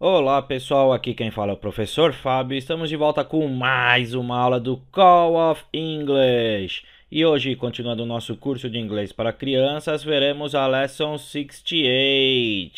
Olá pessoal, aqui quem fala é o professor Fábio. Estamos de volta com mais uma aula do Call of English. E hoje, continuando o nosso curso de inglês para crianças, veremos a Lesson 68,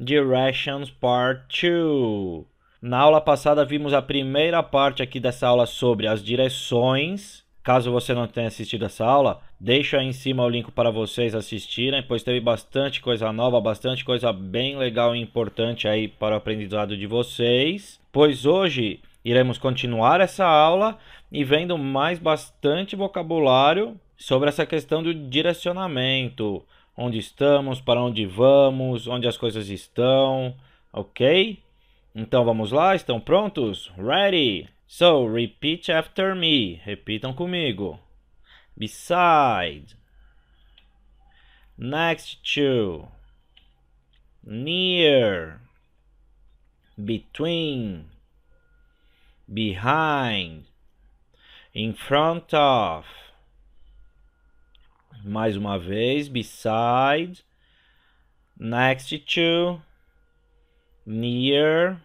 Directions Part 2. Na aula passada vimos a primeira parte aqui dessa aula sobre as direções Caso você não tenha assistido essa aula, deixo aí em cima o link para vocês assistirem, pois teve bastante coisa nova, bastante coisa bem legal e importante aí para o aprendizado de vocês. Pois hoje iremos continuar essa aula e vendo mais bastante vocabulário sobre essa questão do direcionamento, onde estamos, para onde vamos, onde as coisas estão, ok? Então vamos lá, estão prontos? Ready? So, repeat after me. Repitam comigo. Beside. Next to. Near. Between. Behind. In front of. Mais uma vez. Beside. Next to. Near.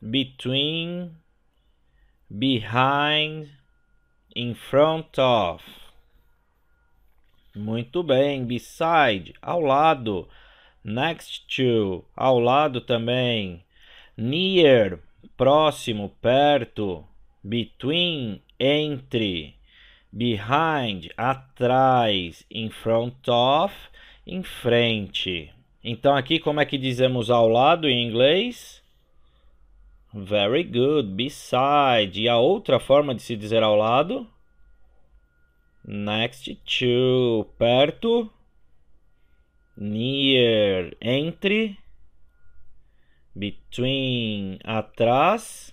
Between behind, in front of. Muito bem, beside, ao lado, next to, ao lado também, near, próximo, perto, between, entre, behind, atrás, in front of, em frente. Então aqui como é que dizemos ao lado em inglês? Very good. Beside. E a outra forma de se dizer ao lado? Next to. Perto. Near. Entre. Between. Atrás.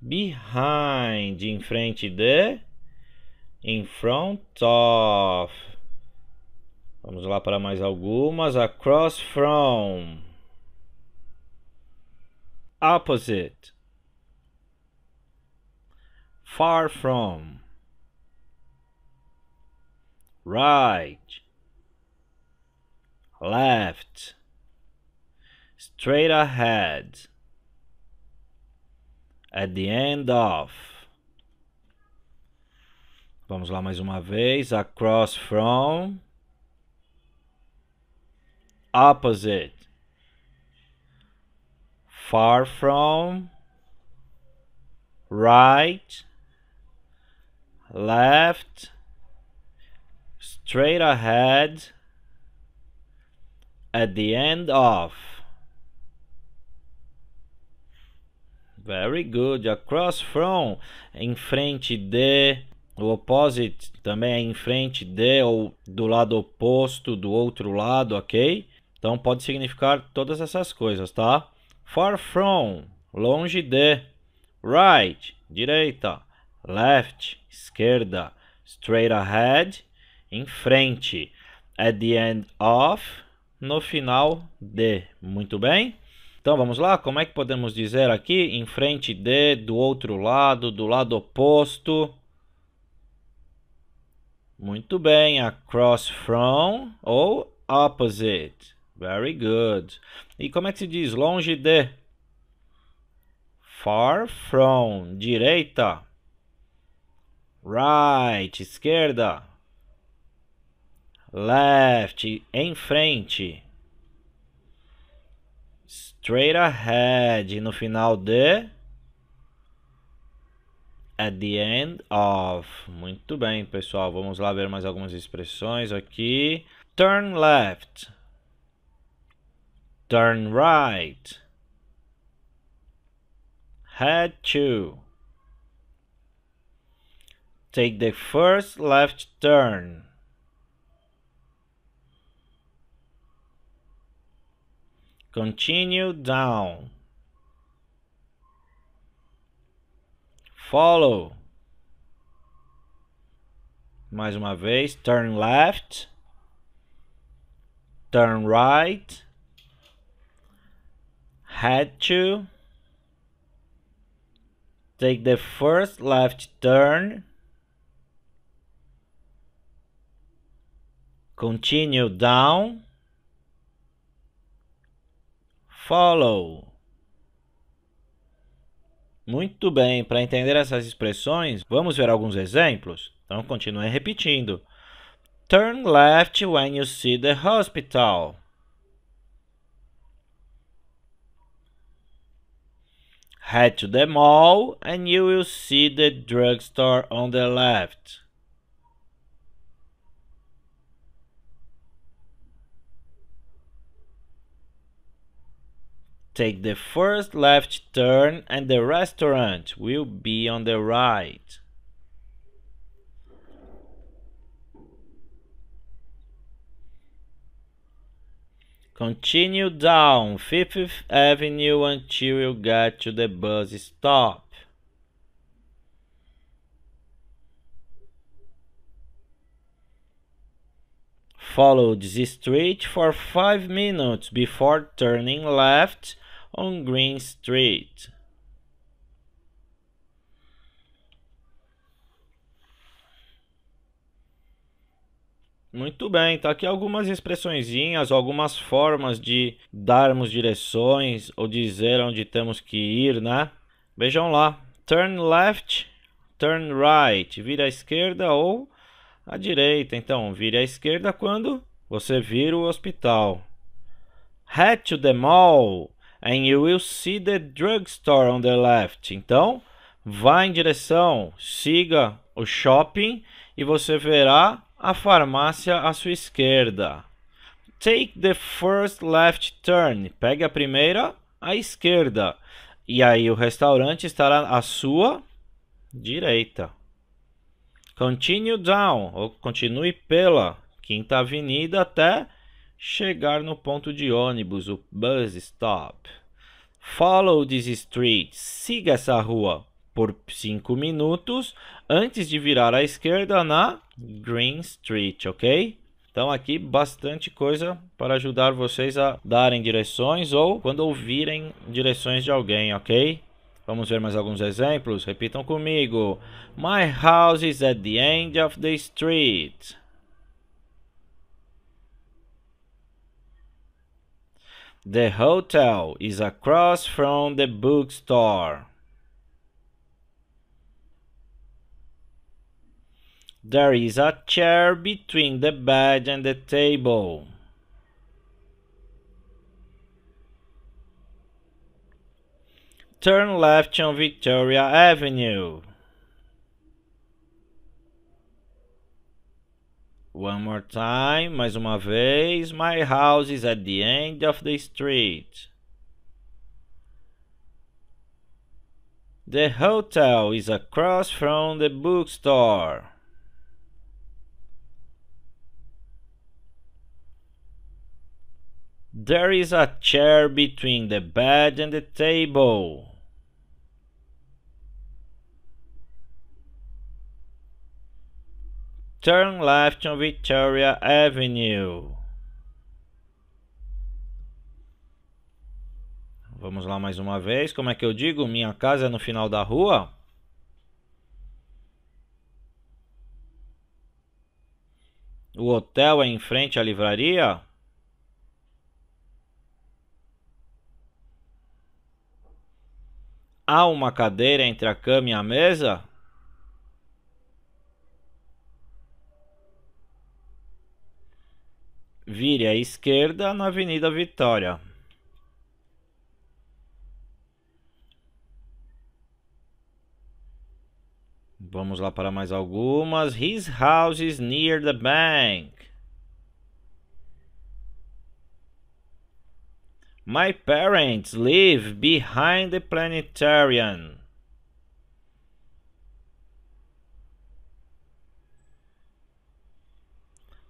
Behind. Em frente de. In front of. Vamos lá para mais algumas. Across from. opposite far from right left straight ahead at the end of Vamos lá mais uma vez across from opposite far from, right, left, straight ahead, at the end of. Very good. Across from, em frente de. O opposite também é em frente de ou do lado oposto, do outro lado, ok? Então pode significar todas essas coisas, tá? Far from, longe de. Right, direita. Left, esquerda. Straight ahead, em frente. At the end of, no final de. Muito bem? Então vamos lá, como é que podemos dizer aqui? Em frente de, do outro lado, do lado oposto. Muito bem, across from ou opposite. Very good. E como é que se diz? Longe de. Far from. Direita. Right. Esquerda. Left. Em frente. Straight ahead. No final de. At the end of. Muito bem, pessoal. Vamos lá ver mais algumas expressões aqui. Turn left. Darn right. Had to. Take the first left turn. Continue down. Follow. Mais uma vez, turn left. Turn right. had to take the first left turn, continue down, follow. Muito bem, para entender essas expressões, vamos ver alguns exemplos? Então continue repetindo. Turn left when you see the hospital. Head to the mall and you will see the drugstore on the left. Take the first left turn and the restaurant will be on the right. Continue down Fifth Avenue until you get to the bus stop. Follow this street for 5 minutes before turning left on Green Street. Muito bem, tá aqui algumas expressõezinhas, algumas formas de darmos direções ou dizer onde temos que ir, né? Vejam lá, turn left, turn right, vira à esquerda ou à direita. Então, vire à esquerda quando você vira o hospital. Head to the mall and you will see the drugstore on the left. Então, vá em direção, siga o shopping e você verá a farmácia à sua esquerda. Take the first left turn. Pegue a primeira à esquerda. E aí o restaurante estará à sua direita. Continue down, ou continue pela Quinta Avenida até chegar no ponto de ônibus, o bus stop. Follow this street. Siga essa rua por 5 minutos antes de virar à esquerda na Green Street, ok? Então aqui bastante coisa para ajudar vocês a darem direções ou quando ouvirem direções de alguém, ok? Vamos ver mais alguns exemplos? Repitam comigo. My house is at the end of the street. The hotel is across from the bookstore. There is a chair between the bed and the table. Turn left on Victoria Avenue. One more time, mais uma vez. My house is at the end of the street. The hotel is across from the bookstore. There is a chair between the bed and the table. Turn left on Victoria Avenue. Vamos lá mais uma vez. Como é que eu digo? Minha casa é no final da rua? O hotel é em frente à livraria? Há uma cadeira entre a cama e a mesa? Vire à esquerda na Avenida Vitória. Vamos lá para mais algumas. His house is near the bank. My parents live behind the planetarium.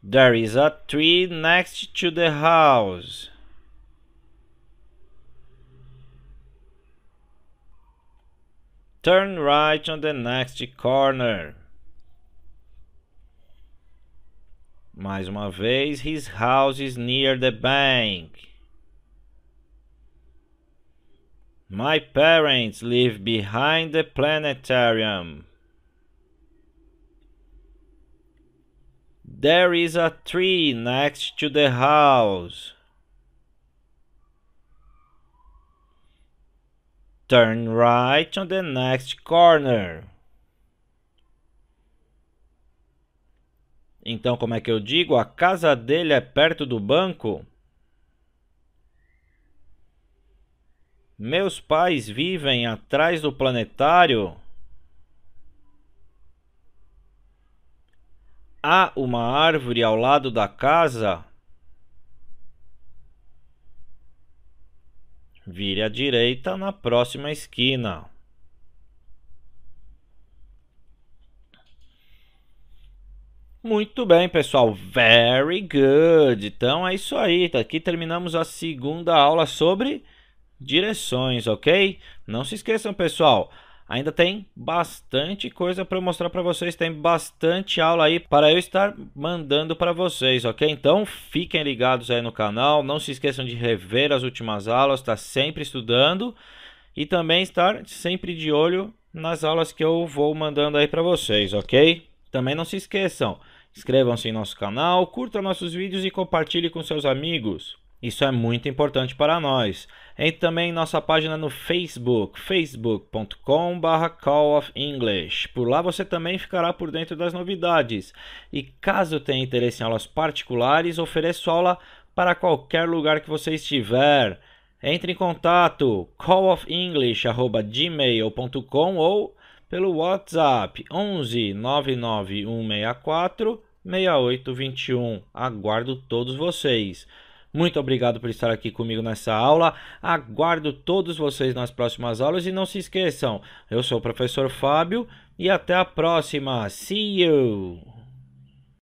There is a tree next to the house. Turn right on the next corner. Mais uma vez, his house is near the bank. My parents live behind the planetarium. There is a tree next to the house. Turn right on the next corner. Então, como é que eu digo? A casa dele é perto do banco? Meus pais vivem atrás do planetário. Há uma árvore ao lado da casa. Vire à direita na próxima esquina. Muito bem, pessoal. Very good. Então é isso aí. Aqui terminamos a segunda aula sobre direções, ok? Não se esqueçam, pessoal. Ainda tem bastante coisa para mostrar para vocês, tem bastante aula aí para eu estar mandando para vocês, ok? Então fiquem ligados aí no canal, não se esqueçam de rever as últimas aulas, Está sempre estudando e também estar sempre de olho nas aulas que eu vou mandando aí para vocês, ok? Também não se esqueçam, inscrevam-se em nosso canal, curta nossos vídeos e compartilhe com seus amigos. Isso é muito importante para nós. Entre também em nossa página no Facebook, facebook.com.br Call of English. Por lá você também ficará por dentro das novidades. E caso tenha interesse em aulas particulares, ofereço aula para qualquer lugar que você estiver. Entre em contato callofenglish.gmail.com ou pelo WhatsApp 11 99164 6821. Aguardo todos vocês. Muito obrigado por estar aqui comigo nessa aula. Aguardo todos vocês nas próximas aulas e não se esqueçam, eu sou o professor Fábio e até a próxima. See you!